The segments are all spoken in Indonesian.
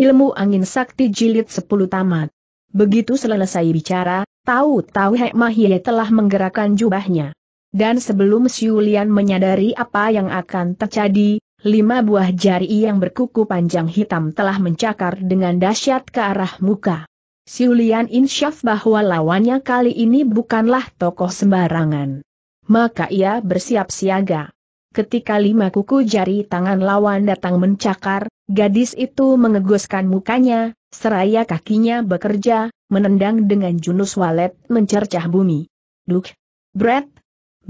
Ilmu Angin Sakti Jilid 10 tamat. Begitu selesai bicara, tahu-tahu Hek Mahie telah menggerakkan jubahnya. Dan sebelum Siulian menyadari apa yang akan terjadi, lima buah jari yang berkuku panjang hitam telah mencakar dengan dahsyat ke arah muka. Siulian insyaf bahwa lawannya kali ini bukanlah tokoh sembarangan. Maka ia bersiap siaga. Ketika lima kuku jari tangan lawan datang mencakar, Gadis itu mengeguskan mukanya, seraya kakinya bekerja, menendang dengan junus walet, mencercah bumi. Duk! Brett!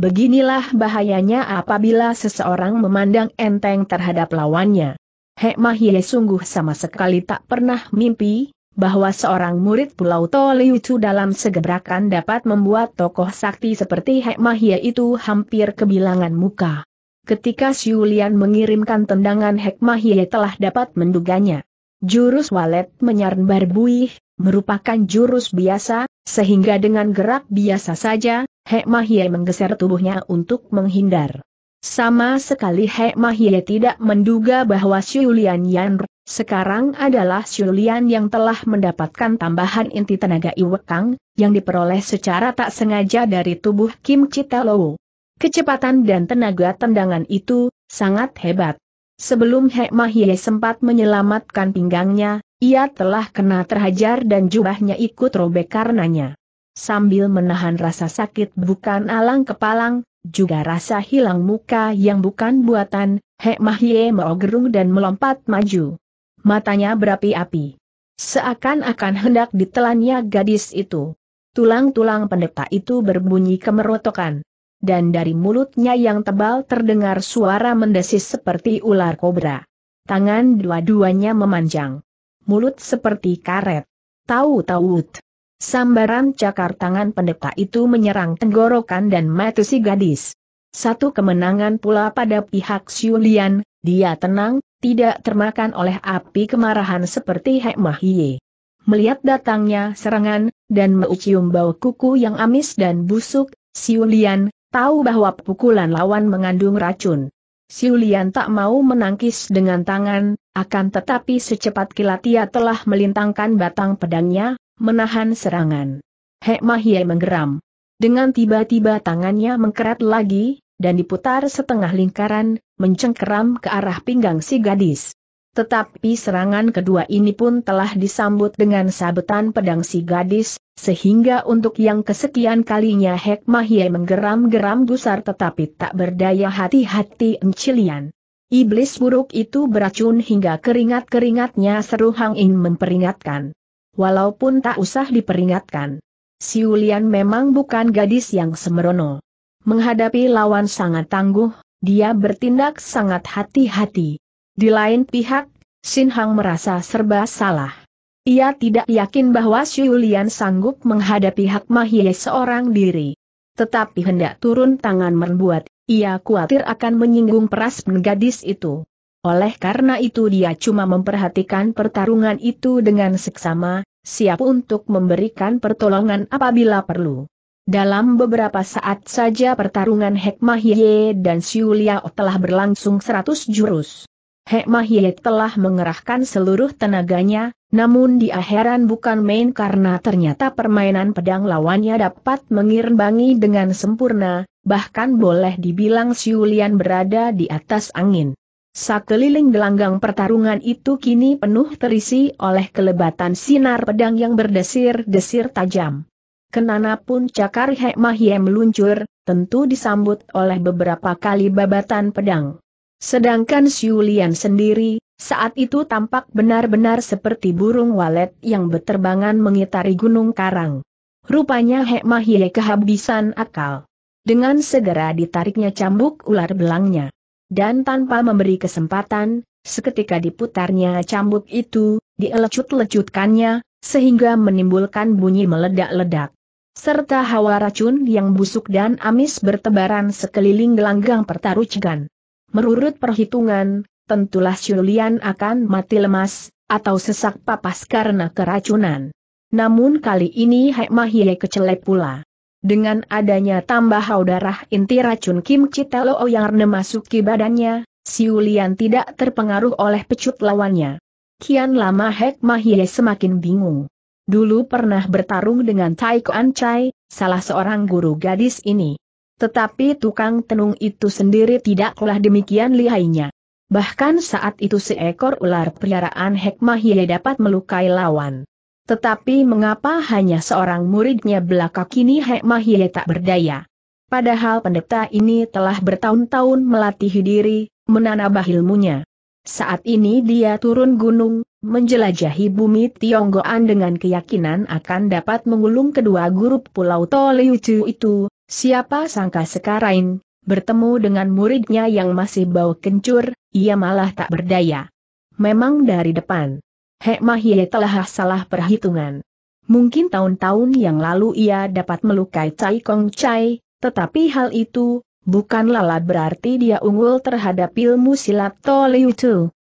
Beginilah bahayanya apabila seseorang memandang enteng terhadap lawannya. Hekmahye sungguh sama sekali tak pernah mimpi, bahwa seorang murid Pulau Toliucu dalam segebrakan dapat membuat tokoh sakti seperti Hekmahye itu hampir kebilangan muka ketika Siulian mengirimkan tendangan Hekmahye telah dapat menduganya. Jurus walet menyarn barbuih, merupakan jurus biasa, sehingga dengan gerak biasa saja, Hekmahye menggeser tubuhnya untuk menghindar. Sama sekali Hekmahye tidak menduga bahwa Siulian Yan sekarang adalah Siulian yang telah mendapatkan tambahan inti tenaga Iwekang, yang diperoleh secara tak sengaja dari tubuh Kim Chitalow. Kecepatan dan tenaga tendangan itu, sangat hebat. Sebelum Hek Mahie sempat menyelamatkan pinggangnya, ia telah kena terhajar dan jubahnya ikut robek karenanya. Sambil menahan rasa sakit bukan alang kepalang, juga rasa hilang muka yang bukan buatan, Hek Mahie meogerung dan melompat maju. Matanya berapi-api. Seakan-akan hendak ditelannya gadis itu. Tulang-tulang pendeta itu berbunyi kemerotokan dan dari mulutnya yang tebal terdengar suara mendesis seperti ular kobra. Tangan dua-duanya memanjang. Mulut seperti karet. Tahu-tahu. Sambaran cakar tangan pendeta itu menyerang tenggorokan dan mati si gadis. Satu kemenangan pula pada pihak Siulian, dia tenang, tidak termakan oleh api kemarahan seperti Hek Mahie. Melihat datangnya serangan, dan meucium bau kuku yang amis dan busuk, Siulian, tahu bahwa pukulan lawan mengandung racun. Siulian tak mau menangkis dengan tangan, akan tetapi secepat kilat ia telah melintangkan batang pedangnya, menahan serangan. Hek Mahie menggeram. Dengan tiba-tiba tangannya mengkerat lagi, dan diputar setengah lingkaran, mencengkeram ke arah pinggang si gadis. Tetapi serangan kedua ini pun telah disambut dengan sabetan pedang si gadis, sehingga untuk yang kesekian kalinya Hek Mahie menggeram-geram gusar tetapi tak berdaya hati-hati encilian. Iblis buruk itu beracun hingga keringat-keringatnya seru Hang In memperingatkan. Walaupun tak usah diperingatkan. Si Siulian memang bukan gadis yang semerono. Menghadapi lawan sangat tangguh, dia bertindak sangat hati-hati. Di lain pihak, Sin Hang merasa serba salah. Ia tidak yakin bahwa Lian sanggup menghadapi Hak Mahie seorang diri. Tetapi hendak turun tangan membuat, ia khawatir akan menyinggung peras gadis itu. Oleh karena itu dia cuma memperhatikan pertarungan itu dengan seksama, siap untuk memberikan pertolongan apabila perlu. Dalam beberapa saat saja pertarungan Hek Mahie dan Siulia telah berlangsung 100 jurus. Hek Mahie telah mengerahkan seluruh tenaganya, namun dia heran bukan main karena ternyata permainan pedang lawannya dapat mengirbangi dengan sempurna, bahkan boleh dibilang Siulian berada di atas angin. Sakeliling gelanggang pertarungan itu kini penuh terisi oleh kelebatan sinar pedang yang berdesir-desir tajam. Kenana pun cakar Hek Mahie meluncur, tentu disambut oleh beberapa kali babatan pedang. Sedangkan Siulian sendiri, saat itu tampak benar-benar seperti burung walet yang berterbangan mengitari gunung karang. Rupanya Hek Mahie kehabisan akal. Dengan segera ditariknya cambuk ular belangnya. Dan tanpa memberi kesempatan, seketika diputarnya cambuk itu, dielecut-lecutkannya, sehingga menimbulkan bunyi meledak-ledak. Serta hawa racun yang busuk dan amis bertebaran sekeliling gelanggang pertarungan. Menurut perhitungan, tentulah Julian akan mati lemas, atau sesak papas karena keracunan. Namun kali ini Hek Mahie kecelek pula. Dengan adanya tambah darah inti racun Kim Chitelo yang memasuki badannya, Siulian tidak terpengaruh oleh pecut lawannya. Kian lama Hek Mahie semakin bingung. Dulu pernah bertarung dengan Tai Kuan Chai, salah seorang guru gadis ini. Tetapi tukang tenung itu sendiri tidaklah demikian lihainya. Bahkan saat itu seekor ular peliharaan Hekmahye dapat melukai lawan. Tetapi mengapa hanya seorang muridnya belaka kini Hekmahye tak berdaya? Padahal pendeta ini telah bertahun-tahun melatih diri, menanabah ilmunya. Saat ini dia turun gunung, menjelajahi bumi Tionggoan dengan keyakinan akan dapat mengulung kedua guru Pulau Toliucu itu, Siapa sangka sekarang bertemu dengan muridnya yang masih bau kencur, ia malah tak berdaya. Memang dari depan, Hek telah salah perhitungan. Mungkin tahun-tahun yang lalu ia dapat melukai Cai Kong Chai, tetapi hal itu, bukanlah berarti dia unggul terhadap ilmu silat To Liu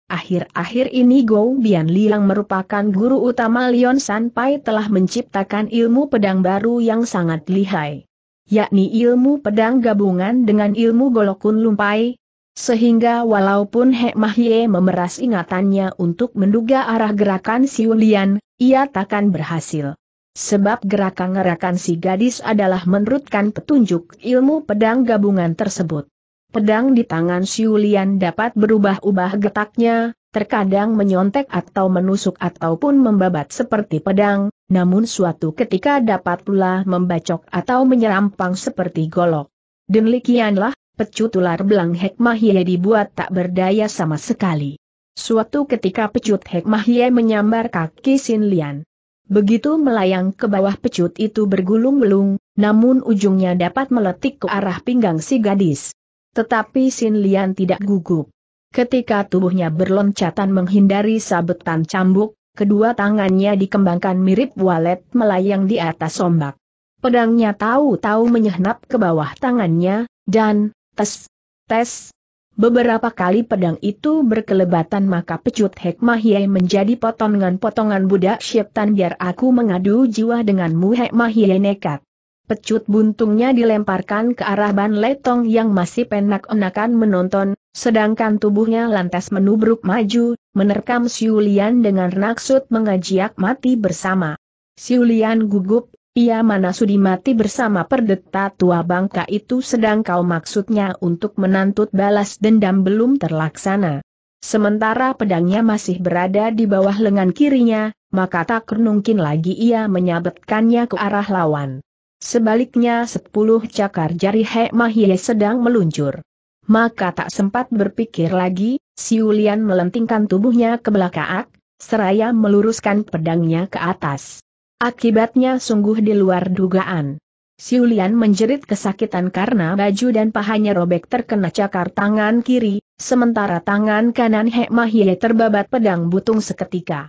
Akhir-akhir ini Go Bian Liang merupakan guru utama Lion Sanpai telah menciptakan ilmu pedang baru yang sangat lihai yakni ilmu pedang gabungan dengan ilmu golokun lumpai, sehingga walaupun Hek Mahye memeras ingatannya untuk menduga arah gerakan si Ulian, ia takkan berhasil. Sebab gerakan-gerakan si gadis adalah menurutkan petunjuk ilmu pedang gabungan tersebut. Pedang di tangan Siulian dapat berubah-ubah getaknya, terkadang menyontek atau menusuk ataupun membabat seperti pedang, namun suatu ketika dapat pula membacok atau menyerampang seperti golok. Demikianlah, pecut ular belang Hekmahye dibuat tak berdaya sama sekali. Suatu ketika pecut Hekmahye menyambar kaki Sin Lian. Begitu melayang ke bawah pecut itu bergulung-gulung, namun ujungnya dapat meletik ke arah pinggang si gadis. Tetapi Sin Lian tidak gugup. Ketika tubuhnya berloncatan menghindari sabetan cambuk, kedua tangannya dikembangkan mirip walet melayang di atas ombak. Pedangnya tahu-tahu menyehnap ke bawah tangannya, dan, tes, tes. Beberapa kali pedang itu berkelebatan maka pecut Hek yai menjadi potongan-potongan budak syaitan biar aku mengadu jiwa denganmu Hek Mahyai nekat. Pecut buntungnya dilemparkan ke arah ban letong yang masih penak-enakan menonton, Sedangkan tubuhnya lantas menubruk maju, menerkam Siulian dengan maksud mengajak mati bersama. Siulian gugup, ia mana sudi mati bersama perdeta tua bangka itu sedang kau maksudnya untuk menantut balas dendam belum terlaksana. Sementara pedangnya masih berada di bawah lengan kirinya, maka tak mungkin lagi ia menyabetkannya ke arah lawan. Sebaliknya sepuluh cakar jari Hek Mahie sedang meluncur maka tak sempat berpikir lagi, si Siulian melentingkan tubuhnya ke belakang, seraya meluruskan pedangnya ke atas. Akibatnya sungguh di luar dugaan. Si Siulian menjerit kesakitan karena baju dan pahanya robek terkena cakar tangan kiri, sementara tangan kanan Hek Mahie terbabat pedang butung seketika.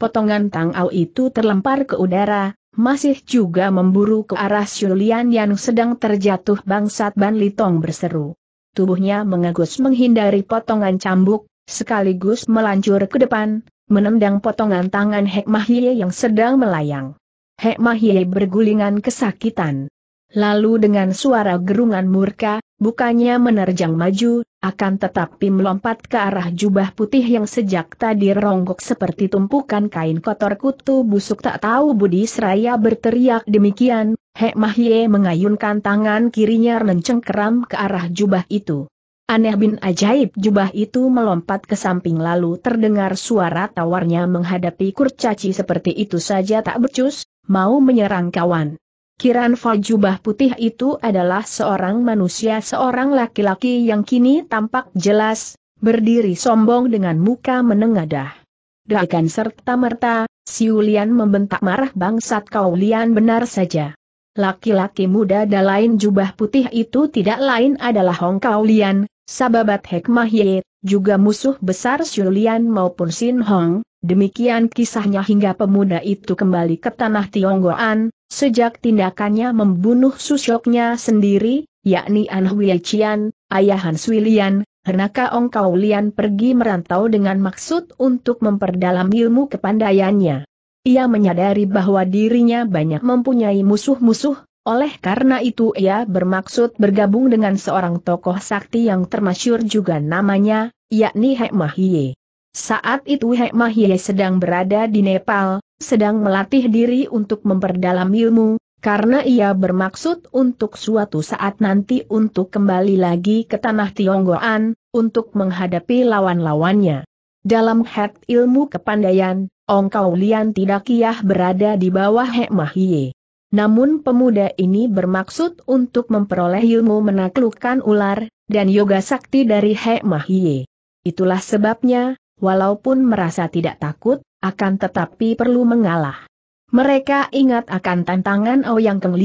Potongan tangau itu terlempar ke udara, masih juga memburu ke arah Siulian yang sedang terjatuh bangsat Ban Litong berseru tubuhnya mengagus menghindari potongan cambuk, sekaligus melancur ke depan, menendang potongan tangan Hek yang sedang melayang. Hek bergulingan kesakitan. Lalu dengan suara gerungan murka, bukannya menerjang maju, akan tetapi melompat ke arah jubah putih yang sejak tadi ronggok seperti tumpukan kain kotor kutu busuk tak tahu Budi Seraya berteriak demikian, Hek Mahie mengayunkan tangan kirinya mencengkeram ke arah jubah itu. Aneh bin ajaib jubah itu melompat ke samping lalu terdengar suara tawarnya menghadapi kurcaci seperti itu saja tak becus, mau menyerang kawan. Kiran Fa jubah putih itu adalah seorang manusia seorang laki-laki yang kini tampak jelas, berdiri sombong dengan muka menengadah. Dakan serta merta, Siulian membentak marah bangsat kau Lian benar saja. Laki-laki muda dan lain jubah putih itu tidak lain adalah Hong Kao Lian, sahabat Hekmah Ye, juga musuh besar Xiu Lian maupun Sin Hong. Demikian kisahnya hingga pemuda itu kembali ke tanah Tionggoan, sejak tindakannya membunuh susyoknya sendiri, yakni An Hui Chian, ayah Han Sui Lian, Hernaka Ong Kau Lian pergi merantau dengan maksud untuk memperdalam ilmu kepandaiannya. Ia menyadari bahwa dirinya banyak mempunyai musuh-musuh, oleh karena itu ia bermaksud bergabung dengan seorang tokoh sakti yang termasyur juga namanya, yakni Hek Mahie. Saat itu Hek Mahie sedang berada di Nepal, sedang melatih diri untuk memperdalam ilmu, karena ia bermaksud untuk suatu saat nanti untuk kembali lagi ke tanah Tionggoan, untuk menghadapi lawan-lawannya. Dalam head ilmu kepandaian, Ong Lian tidak kiah berada di bawah Hek Mahie. Namun pemuda ini bermaksud untuk memperoleh ilmu menaklukkan ular, dan yoga sakti dari Hek Mahie. Itulah sebabnya, walaupun merasa tidak takut, akan tetapi perlu mengalah. Mereka ingat akan tantangan Ouyang Keng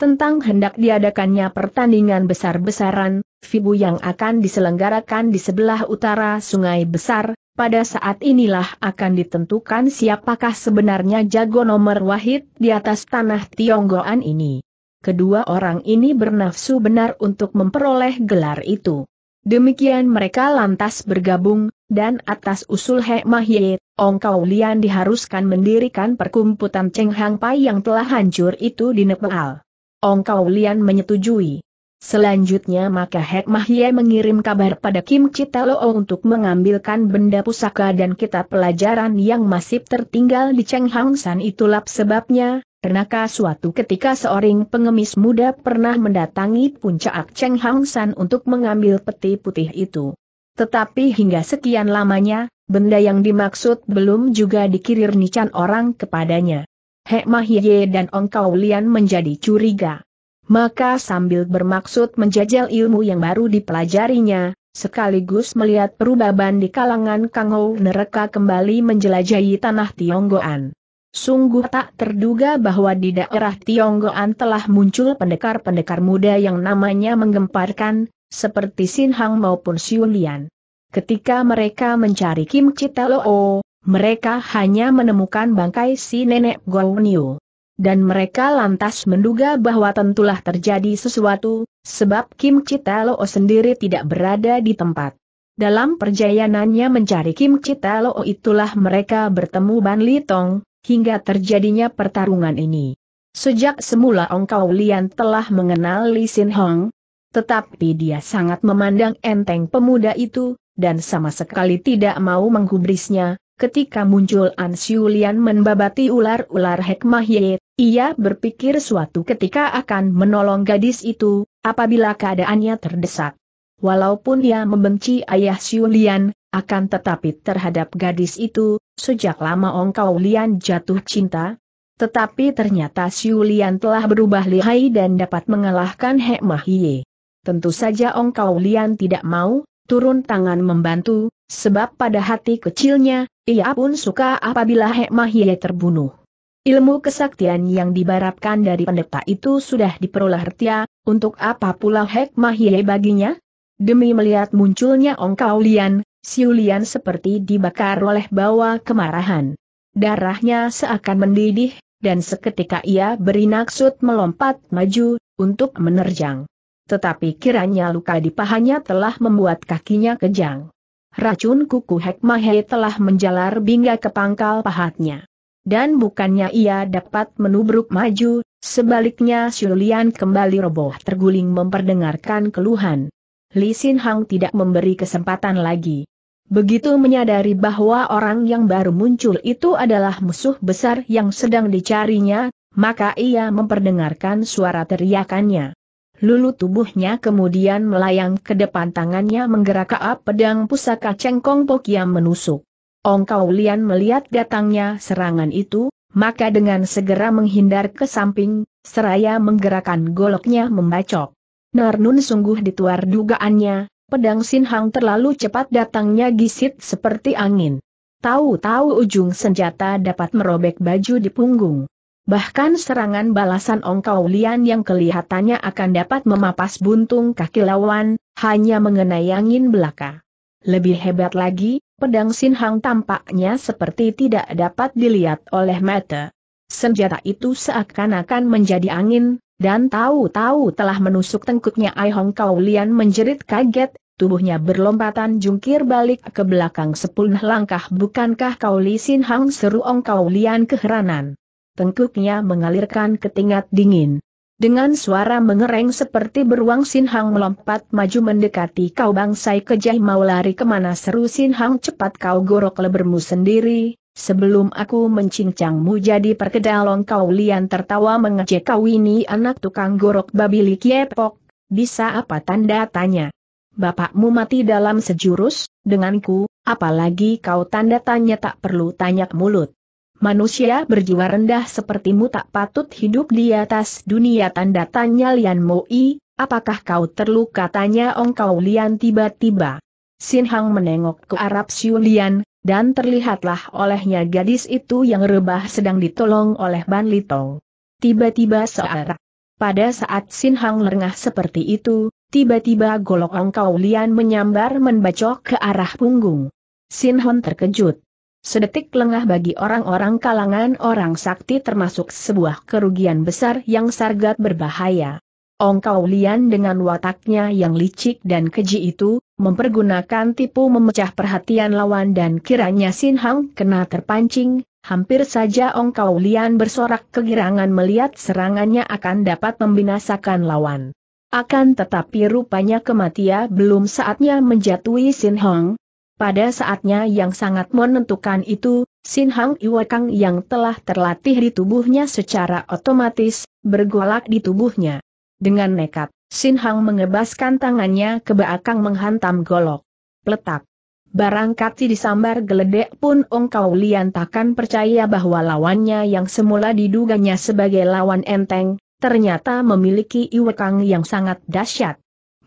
tentang hendak diadakannya pertandingan besar-besaran, Fibu yang akan diselenggarakan di sebelah utara Sungai Besar, pada saat inilah akan ditentukan siapakah sebenarnya jago nomor wahid di atas tanah Tionggoan ini. Kedua orang ini bernafsu benar untuk memperoleh gelar itu. Demikian mereka lantas bergabung, dan atas usul Hek Mahye, Ong Kau Lian diharuskan mendirikan perkumpulan Cheng Hang Pai yang telah hancur itu di Nepal. Ong Kau Lian menyetujui. Selanjutnya maka Hek Mahye mengirim kabar pada Kim Chitalo untuk mengambilkan benda pusaka dan kitab pelajaran yang masih tertinggal di Cheng Hang San itulah sebabnya, ternaka suatu ketika seorang pengemis muda pernah mendatangi puncak Cheng Hang San untuk mengambil peti putih itu. Tetapi hingga sekian lamanya, benda yang dimaksud belum juga dikirir nican orang kepadanya. Hek Mahye dan Ong Lian menjadi curiga. Maka sambil bermaksud menjajal ilmu yang baru dipelajarinya, sekaligus melihat perubahan di kalangan Kang Ho nereka kembali menjelajahi tanah Tionggoan. Sungguh tak terduga bahwa di daerah Tionggoan telah muncul pendekar-pendekar muda yang namanya menggemparkan, seperti Sin Hang maupun Siulian. Ketika mereka mencari Kim Chitalo, mereka hanya menemukan bangkai si nenek Gou dan mereka lantas menduga bahwa tentulah terjadi sesuatu, sebab Kim Chitalo sendiri tidak berada di tempat. Dalam perjalanannya mencari Kim Chitalo itulah mereka bertemu Ban Litong, hingga terjadinya pertarungan ini. Sejak semula Ong Lian telah mengenal Li Sin Hong, tetapi dia sangat memandang enteng pemuda itu, dan sama sekali tidak mau menggubrisnya, Ketika muncul An Ansiulian membabati ular-ular Hekmah Ye, ia berpikir suatu ketika akan menolong gadis itu, apabila keadaannya terdesak. Walaupun ia membenci ayah Siulian, akan tetapi terhadap gadis itu, sejak lama Ong Kau Lian jatuh cinta. Tetapi ternyata Siulian telah berubah lihai dan dapat mengalahkan Hekmah Ye. Tentu saja Ong Kau Lian tidak mau, turun tangan membantu, Sebab pada hati kecilnya, ia pun suka apabila Hek Mahie terbunuh. Ilmu kesaktian yang dibarapkan dari pendeta itu sudah diperoleh Hertia, untuk apa pula Hek Mahie baginya? Demi melihat munculnya Ong Kaulian, Siulian seperti dibakar oleh bawa kemarahan. Darahnya seakan mendidih, dan seketika ia berinaksud melompat maju, untuk menerjang. Tetapi kiranya luka di pahanya telah membuat kakinya kejang racun kuku Hekmahe telah menjalar hingga ke pangkal pahatnya. Dan bukannya ia dapat menubruk maju, sebaliknya Shulian kembali roboh terguling memperdengarkan keluhan. Li Sin Hang tidak memberi kesempatan lagi. Begitu menyadari bahwa orang yang baru muncul itu adalah musuh besar yang sedang dicarinya, maka ia memperdengarkan suara teriakannya. Lulu tubuhnya kemudian melayang ke depan tangannya menggerak ap pedang pusaka cengkong pokiam menusuk. Ong Lian melihat datangnya serangan itu, maka dengan segera menghindar ke samping, seraya menggerakkan goloknya membacok. Narnun sungguh dituar dugaannya, pedang Sinhang terlalu cepat datangnya gisit seperti angin. Tahu-tahu ujung senjata dapat merobek baju di punggung. Bahkan serangan balasan Ongkau Lian yang kelihatannya akan dapat memapas buntung kaki lawan, hanya mengenai angin belaka. Lebih hebat lagi, pedang Sin Hang tampaknya seperti tidak dapat dilihat oleh mata. Senjata itu seakan-akan menjadi angin, dan tahu-tahu telah menusuk tengkuknya Ai Hong Kau Lian menjerit kaget, tubuhnya berlompatan jungkir balik ke belakang sepuluh langkah bukankah Kau Li Sin Hang seru Ong Kau Lian keheranan tengkuknya mengalirkan ketingat dingin. Dengan suara mengereng seperti beruang Sinhang melompat maju mendekati kau bangsai kejai mau lari kemana seru Sinhang cepat kau gorok lebermu sendiri, sebelum aku mencincangmu jadi perkedalong kau lian tertawa mengejek kau ini anak tukang gorok babi kiepok, bisa apa tanda tanya. Bapakmu mati dalam sejurus, denganku, apalagi kau tanda tanya tak perlu tanya mulut. Manusia berjiwa rendah sepertimu tak patut hidup di atas dunia tanda tanya Lian Moi, apakah kau terluka tanya Ong Kau Lian tiba-tiba. Sin Hang menengok ke Arab Siu Lian, dan terlihatlah olehnya gadis itu yang rebah sedang ditolong oleh Ban Litong. Tiba-tiba searah. Pada saat Sin Hang lengah seperti itu, tiba-tiba golok Ong Kau Lian menyambar membacok ke arah punggung. Sin Hon terkejut. Sedetik lengah bagi orang-orang kalangan orang sakti termasuk sebuah kerugian besar yang sargat berbahaya. Ongkau Lian dengan wataknya yang licik dan keji itu, mempergunakan tipu memecah perhatian lawan dan kiranya Sin Hang kena terpancing, hampir saja Ongkau Lian bersorak kegirangan melihat serangannya akan dapat membinasakan lawan. Akan tetapi rupanya kematian belum saatnya menjatuhi Sin Hong. Pada saatnya yang sangat menentukan itu, Sin Hang Iwakang yang telah terlatih di tubuhnya secara otomatis, bergolak di tubuhnya. Dengan nekat, Sin Hang mengebaskan tangannya ke belakang menghantam golok. Peletak. Barangkati disambar geledek pun Ong Kau Lian takkan percaya bahwa lawannya yang semula diduganya sebagai lawan enteng, ternyata memiliki iwekang yang sangat dahsyat.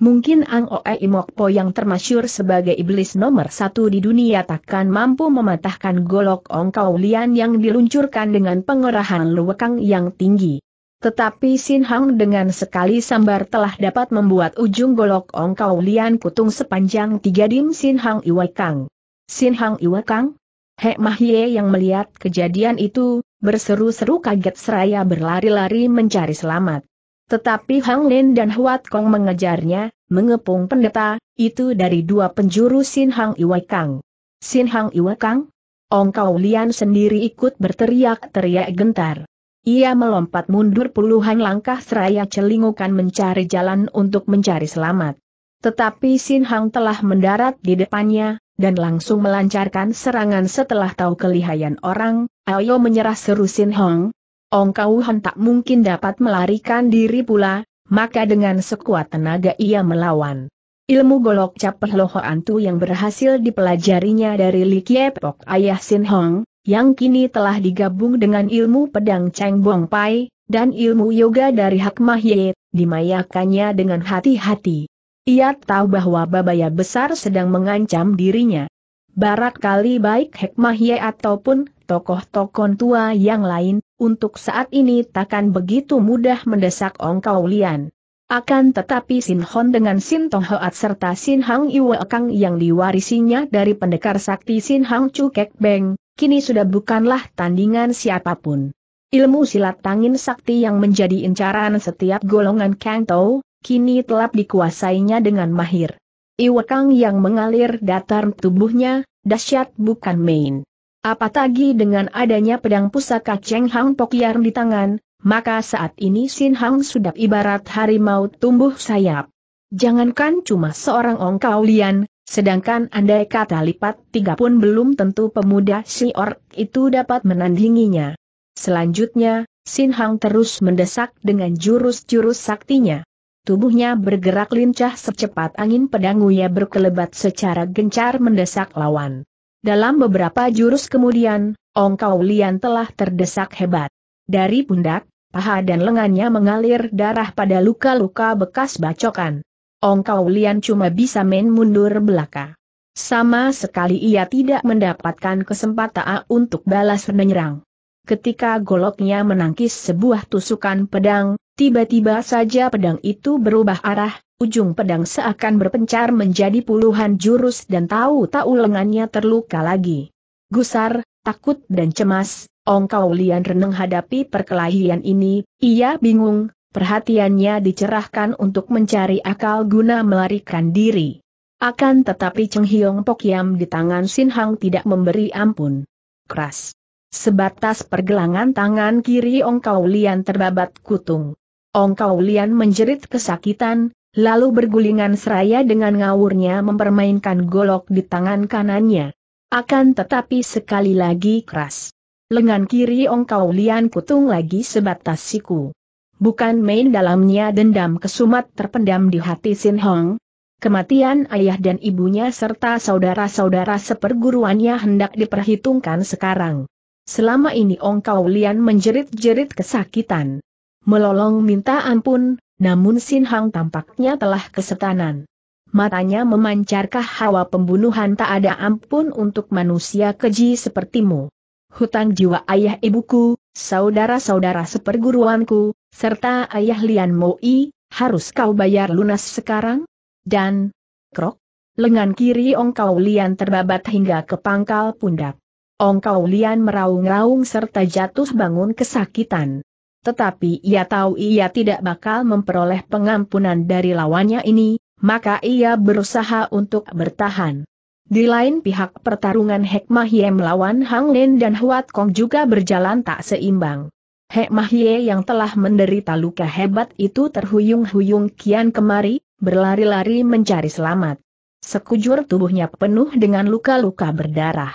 Mungkin Ang Oe Imokpo yang termasyur sebagai iblis nomor satu di dunia takkan mampu mematahkan golok Ong Kaulian yang diluncurkan dengan pengerahan luwekang yang tinggi. Tetapi Sin Hang dengan sekali sambar telah dapat membuat ujung golok Ong Kaulian kutung sepanjang tiga dim Sin Hang kang. Sin Hang kang? Hek Mahye yang melihat kejadian itu, berseru-seru kaget seraya berlari-lari mencari selamat. Tetapi Hang Lin dan Huat Kong mengejarnya, mengepung pendeta, itu dari dua penjuru Sin Hang Iwai Kang. Sin Hang Iwai Kang? Ong Kau Lian sendiri ikut berteriak-teriak gentar. Ia melompat mundur puluhan langkah seraya celingukan mencari jalan untuk mencari selamat. Tetapi Sin Hang telah mendarat di depannya, dan langsung melancarkan serangan setelah tahu kelihayan orang, ayo menyerah seru Sin Hong, Ong Han tak mungkin dapat melarikan diri pula, maka dengan sekuat tenaga ia melawan. Ilmu golok capeh loho antu yang berhasil dipelajarinya dari Li Kiepok Ayah Sin Hong, yang kini telah digabung dengan ilmu pedang Cheng Bong Pai, dan ilmu yoga dari Hak Mahye, dimayakannya dengan hati-hati. Ia tahu bahwa babaya besar sedang mengancam dirinya. Barat kali baik Mahye ataupun tokoh-tokoh tua yang lain, untuk saat ini takkan begitu mudah mendesak Ong Kau Lian. Akan tetapi Sin Hon dengan Sin Tong Hoat serta Sin Hang Iwe Kang yang diwarisinya dari pendekar sakti Sin Hang Chu Kek Beng, kini sudah bukanlah tandingan siapapun. Ilmu silat tangin sakti yang menjadi incaran setiap golongan Kang Tau, kini telah dikuasainya dengan mahir. Iwe Kang yang mengalir datar tubuhnya, dahsyat bukan main. Apa Apatagi dengan adanya pedang pusaka Cheng Hang Pokyar di tangan, maka saat ini Sin Hang sudah ibarat harimau tumbuh sayap. Jangankan cuma seorang Ong Kau Lian, sedangkan andai kata lipat tiga pun belum tentu pemuda si Ork itu dapat menandinginya. Selanjutnya, Sin Hang terus mendesak dengan jurus-jurus saktinya. Tubuhnya bergerak lincah secepat angin pedang Uya berkelebat secara gencar mendesak lawan. Dalam beberapa jurus kemudian, Ong Kau Lian telah terdesak hebat. Dari pundak, paha dan lengannya mengalir darah pada luka-luka bekas bacokan. Ong Kau Lian cuma bisa main mundur belaka. Sama sekali ia tidak mendapatkan kesempatan untuk balas menyerang. Ketika goloknya menangkis sebuah tusukan pedang, tiba-tiba saja pedang itu berubah arah, ujung pedang seakan berpencar menjadi puluhan jurus dan tahu-tahu lengannya terluka lagi. Gusar, takut dan cemas, Ong Kaulian Lian reneng hadapi perkelahian ini, ia bingung, perhatiannya dicerahkan untuk mencari akal guna melarikan diri. Akan tetapi Cheng Hiong Pok Yam di tangan Sin Hang tidak memberi ampun. Keras. Sebatas pergelangan tangan kiri Ong Kaulian Lian terbabat kutung. Ong Kaulian menjerit kesakitan, lalu bergulingan seraya dengan ngawurnya mempermainkan golok di tangan kanannya. Akan tetapi sekali lagi keras. Lengan kiri Ong Lian kutung lagi sebatas siku. Bukan main dalamnya dendam kesumat terpendam di hati Sin Hong. Kematian ayah dan ibunya serta saudara-saudara seperguruannya hendak diperhitungkan sekarang. Selama ini Ong Kau Lian menjerit-jerit kesakitan. Melolong minta ampun, namun Sin Hang tampaknya telah kesetanan. Matanya memancarkah hawa pembunuhan tak ada ampun untuk manusia keji sepertimu. Hutang jiwa ayah ibuku, saudara-saudara seperguruanku, serta ayah Lian Moi, harus kau bayar lunas sekarang? Dan, krok, lengan kiri Ongkau Lian terbabat hingga ke pangkal pundak. Ongkau Lian meraung-raung serta jatuh bangun kesakitan tetapi ia tahu ia tidak bakal memperoleh pengampunan dari lawannya ini, maka ia berusaha untuk bertahan. Di lain pihak pertarungan Hek Mahie melawan Hang Lin dan Huat Kong juga berjalan tak seimbang. Hek Mahie yang telah menderita luka hebat itu terhuyung-huyung kian kemari, berlari-lari mencari selamat. Sekujur tubuhnya penuh dengan luka-luka berdarah.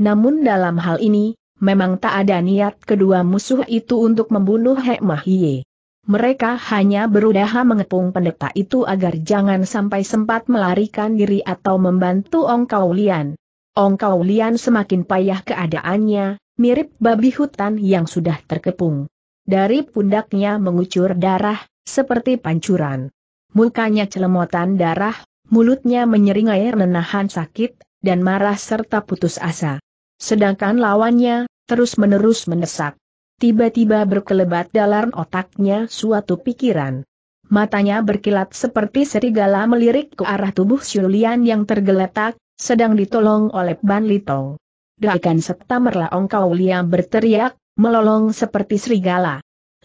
Namun dalam hal ini, memang tak ada niat kedua musuh itu untuk membunuh Hek Mahie. Mereka hanya berudaha mengepung pendeta itu agar jangan sampai sempat melarikan diri atau membantu Ong Kaulian. Ong Kaulian semakin payah keadaannya, mirip babi hutan yang sudah terkepung. Dari pundaknya mengucur darah, seperti pancuran. Mukanya celemotan darah, mulutnya menyering air renahan sakit, dan marah serta putus asa. Sedangkan lawannya, terus-menerus mendesak. Tiba-tiba berkelebat dalam otaknya suatu pikiran. Matanya berkilat seperti serigala melirik ke arah tubuh Xulian yang tergeletak, sedang ditolong oleh Ban Litong. Daikan serta merlaong kau liam berteriak, melolong seperti serigala.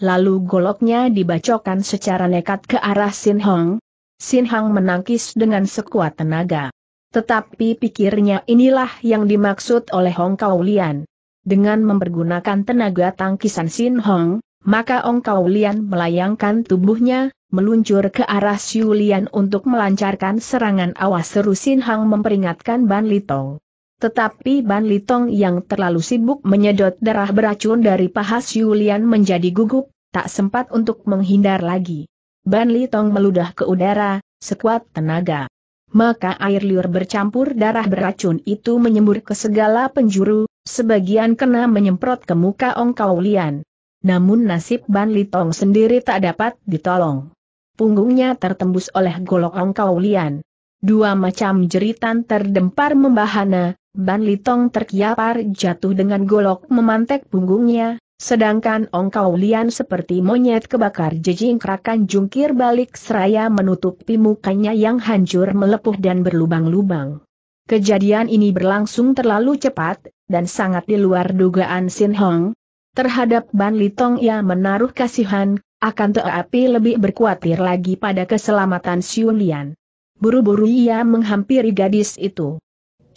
Lalu goloknya dibacokan secara nekat ke arah Sin Hong. Sin Hong menangkis dengan sekuat tenaga. Tetapi pikirnya inilah yang dimaksud oleh Hong Lian dengan mempergunakan tenaga tangkisan Sin Hong, maka Ong Kau Lian melayangkan tubuhnya, meluncur ke arah Siu Lian untuk melancarkan serangan awas seru Sin Hong memperingatkan Ban Litong. Tetapi Ban Litong yang terlalu sibuk menyedot darah beracun dari paha Siu Lian menjadi gugup, tak sempat untuk menghindar lagi. Ban Litong meludah ke udara, sekuat tenaga maka air liur bercampur darah beracun itu menyembur ke segala penjuru, Sebagian kena menyemprot ke muka Ong Kau Lian. Namun nasib Ban Litong sendiri tak dapat ditolong. Punggungnya tertembus oleh golok Ong Kau Lian. Dua macam jeritan terdempar membahana, Ban Litong terkiapar jatuh dengan golok memantek punggungnya, sedangkan Ong Kau Lian seperti monyet kebakar jejingkrakan jungkir balik seraya menutupi mukanya yang hancur melepuh dan berlubang-lubang. Kejadian ini berlangsung terlalu cepat, dan sangat di luar dugaan Sin Hong. Terhadap Ban Litong ia menaruh kasihan, akan tetapi lebih berkuatir lagi pada keselamatan Xiu Lian. Buru-buru ia menghampiri gadis itu.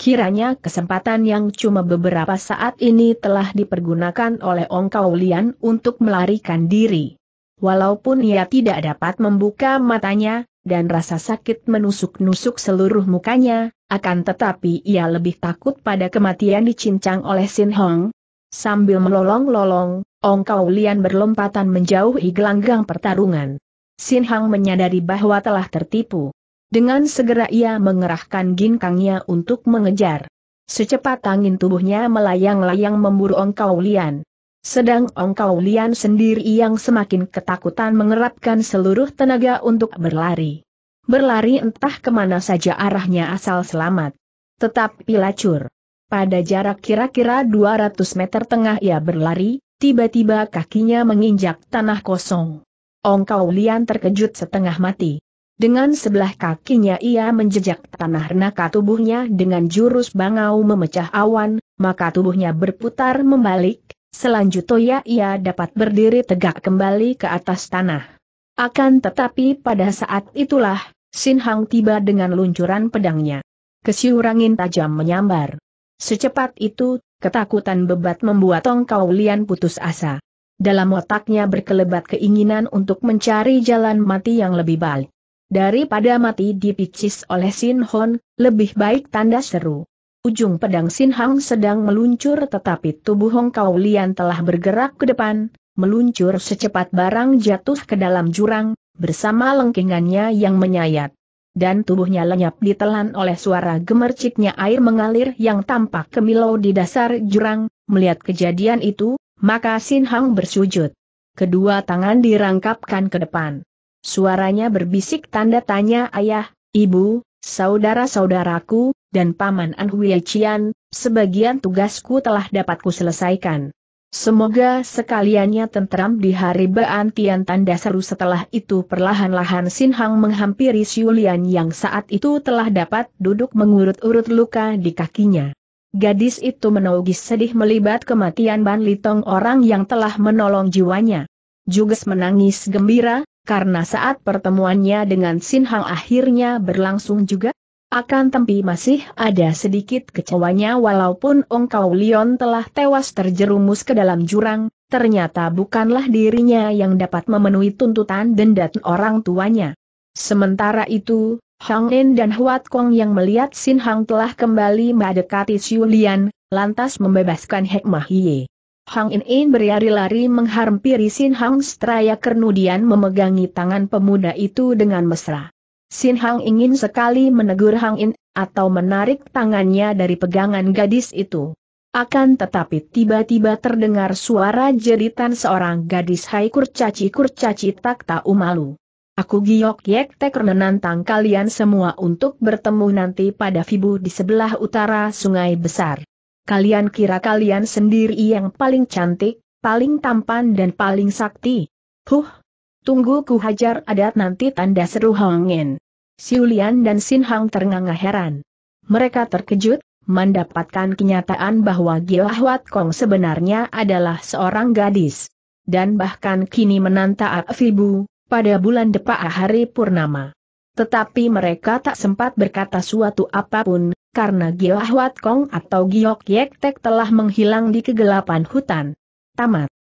Kiranya kesempatan yang cuma beberapa saat ini telah dipergunakan oleh Ong Kau Lian untuk melarikan diri. Walaupun ia tidak dapat membuka matanya, dan rasa sakit menusuk-nusuk seluruh mukanya, akan tetapi ia lebih takut pada kematian dicincang oleh Sin Hong. Sambil melolong-lolong, Ong Kau Lian berlompatan menjauhi gelanggang pertarungan. Sin Hong menyadari bahwa telah tertipu. Dengan segera ia mengerahkan ginkangnya untuk mengejar. Secepat angin tubuhnya melayang-layang memburu Ong Kau Lian. Sedang Ong Kau Lian sendiri yang semakin ketakutan mengerapkan seluruh tenaga untuk berlari berlari entah kemana saja arahnya asal selamat. Tetapi lacur. Pada jarak kira-kira 200 meter tengah ia berlari, tiba-tiba kakinya menginjak tanah kosong. Kau Lian terkejut setengah mati. Dengan sebelah kakinya ia menjejak tanah renaka tubuhnya dengan jurus bangau memecah awan, maka tubuhnya berputar membalik, selanjutnya ia dapat berdiri tegak kembali ke atas tanah. Akan tetapi pada saat itulah, Sin Hang tiba dengan luncuran pedangnya. Kesiurangin tajam menyambar. Secepat itu, ketakutan bebat membuat Tong Kau Lian putus asa. Dalam otaknya berkelebat keinginan untuk mencari jalan mati yang lebih baik. Daripada mati dipicis oleh Sin Hon, lebih baik tanda seru. Ujung pedang Sin Hang sedang meluncur tetapi tubuh Hong Kau Lian telah bergerak ke depan, meluncur secepat barang jatuh ke dalam jurang, bersama lengkingannya yang menyayat. Dan tubuhnya lenyap ditelan oleh suara gemerciknya air mengalir yang tampak kemilau di dasar jurang, melihat kejadian itu, maka Sin Hang bersujud. Kedua tangan dirangkapkan ke depan. Suaranya berbisik tanda tanya ayah, ibu, saudara-saudaraku, dan paman An Huye Chian, sebagian tugasku telah dapatku selesaikan Semoga sekaliannya tentram di hari beantian tanda seru setelah itu perlahan-lahan Sin Hang menghampiri Siulian yang saat itu telah dapat duduk mengurut-urut luka di kakinya. Gadis itu menaugis sedih melibat kematian Ban Litong orang yang telah menolong jiwanya. juga menangis gembira, karena saat pertemuannya dengan Sin Hang akhirnya berlangsung juga, akan tempi masih ada sedikit kecewanya walaupun Ong Kau Leon telah tewas terjerumus ke dalam jurang, ternyata bukanlah dirinya yang dapat memenuhi tuntutan denda orang tuanya. Sementara itu, Hang En dan Huat Kong yang melihat Sin Hang telah kembali mendekati Lian, lantas membebaskan Hek Mahie. Hang In In berlari-lari menghampiri Sin Hang seraya kemudian memegangi tangan pemuda itu dengan mesra. Sin Hang ingin sekali menegur Hang In, atau menarik tangannya dari pegangan gadis itu. Akan tetapi tiba-tiba terdengar suara jeritan seorang gadis hai kurcaci kurcaci tak tahu malu. Aku giok yek teker menantang kalian semua untuk bertemu nanti pada Fibu di sebelah utara sungai besar. Kalian kira kalian sendiri yang paling cantik, paling tampan dan paling sakti. Huh, Tunggu ku hajar adat nanti tanda seru Hongin. Siulian dan Sin Hang ternganga heran. Mereka terkejut, mendapatkan kenyataan bahwa Gilahuat Kong sebenarnya adalah seorang gadis. Dan bahkan kini menanta Afibu, pada bulan depan hari Purnama. Tetapi mereka tak sempat berkata suatu apapun, karena Gilahuat Kong atau Giok Yek Tek telah menghilang di kegelapan hutan. Tamat.